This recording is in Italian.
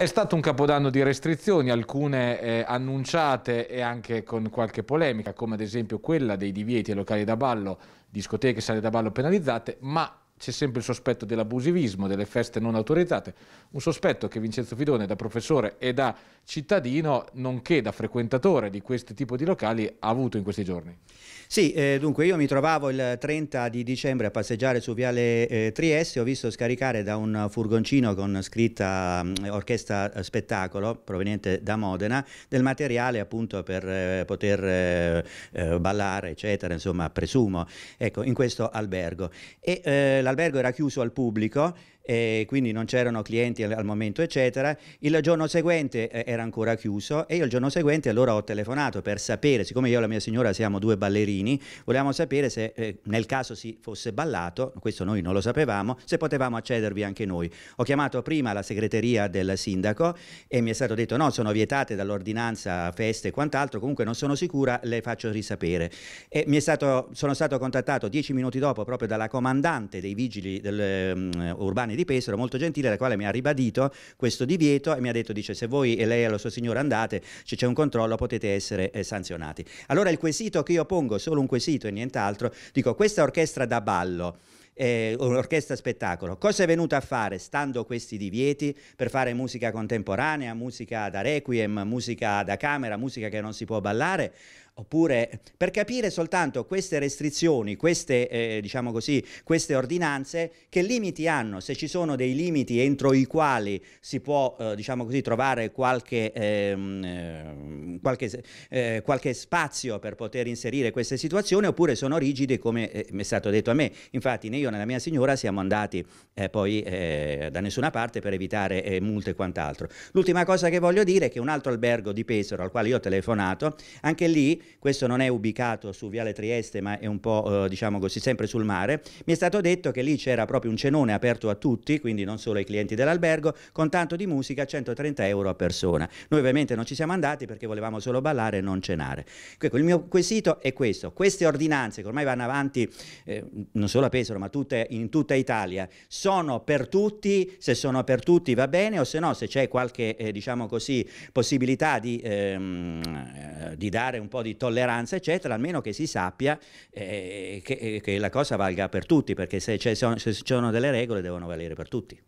È stato un capodanno di restrizioni, alcune eh, annunciate e anche con qualche polemica, come ad esempio quella dei divieti ai locali da ballo, discoteche e sale da ballo penalizzate, ma c'è sempre il sospetto dell'abusivismo, delle feste non autorizzate, un sospetto che Vincenzo Fidone da professore e da cittadino, nonché da frequentatore di questo tipo di locali, ha avuto in questi giorni. Sì, eh, dunque io mi trovavo il 30 di dicembre a passeggiare su Viale eh, Trieste, ho visto scaricare da un furgoncino con scritta mh, mm, orchestra spettacolo proveniente da Modena del materiale appunto per eh, poter eh, eh, ballare, eccetera, insomma, presumo, ecco, in questo albergo. E, eh, l'albergo era chiuso al pubblico eh, quindi non c'erano clienti al, al, momento, eccetera. Il giorno seguente eh, era ancora chiuso e io il giorno seguente allora ho telefonato per sapere, siccome io e la mia signora siamo due ballerini, volevamo sapere se eh, nel caso si fosse ballato, questo noi non lo sapevamo, se potevamo accedervi anche noi. Ho chiamato prima la segreteria del sindaco e mi è stato detto no, sono vietate dall'ordinanza feste e quant'altro, comunque non sono sicura, le faccio risapere. E mi è stato, sono stato contattato dieci minuti dopo proprio dalla comandante dei vigili del, um, urbani di Pesaro, molto gentile, la quale mi ha ribadito questo divieto e mi ha detto, dice, se voi e lei e la sua signora andate, se c'è un controllo potete essere eh, sanzionati. Allora il quesito che io pongo, solo un quesito e nient'altro, dico, questa orchestra da ballo, eh, un'orchestra spettacolo. Cosa è venuta a fare stando questi divieti per fare musica contemporanea, musica da requiem, musica da camera, musica che non si può ballare? Oppure per capire soltanto queste restrizioni, queste, eh, diciamo così, queste ordinanze, che limiti hanno, se ci sono dei limiti entro i quali si può eh, diciamo così, trovare qualche, ehm, eh, qualche, eh, qualche, spazio per poter inserire queste situazioni, oppure sono rigide come eh, mi è stato detto a me. Infatti né io né la mia signora siamo andati eh, poi da nessuna parte per evitare multe e quant'altro. L'ultima cosa che voglio dire è che un altro albergo di Pesaro al quale io ho telefonato, anche lì questo non è ubicato su Viale Trieste ma è un po' eh, diciamo così sempre sul mare, mi è stato detto che lì c'era proprio un cenone aperto a tutti, quindi non solo ai clienti dell'albergo, con tanto di musica 130 euro a persona. Noi ovviamente non ci siamo andati perché volevamo solo ballare e non cenare. Ecco, il mio quesito è questo, queste ordinanze che ormai vanno avanti eh, non solo a Pesaro ma tutte, in tutta Italia, sono per tutti, se sono per tutti va bene o se no se c'è qualche eh, diciamo così possibilità di ehm, di dare un po' di tolleranza, eccetera, almeno che si sappia eh, che, eh, che, la cosa valga per tutti, perché se ci sono delle regole devono valere per tutti.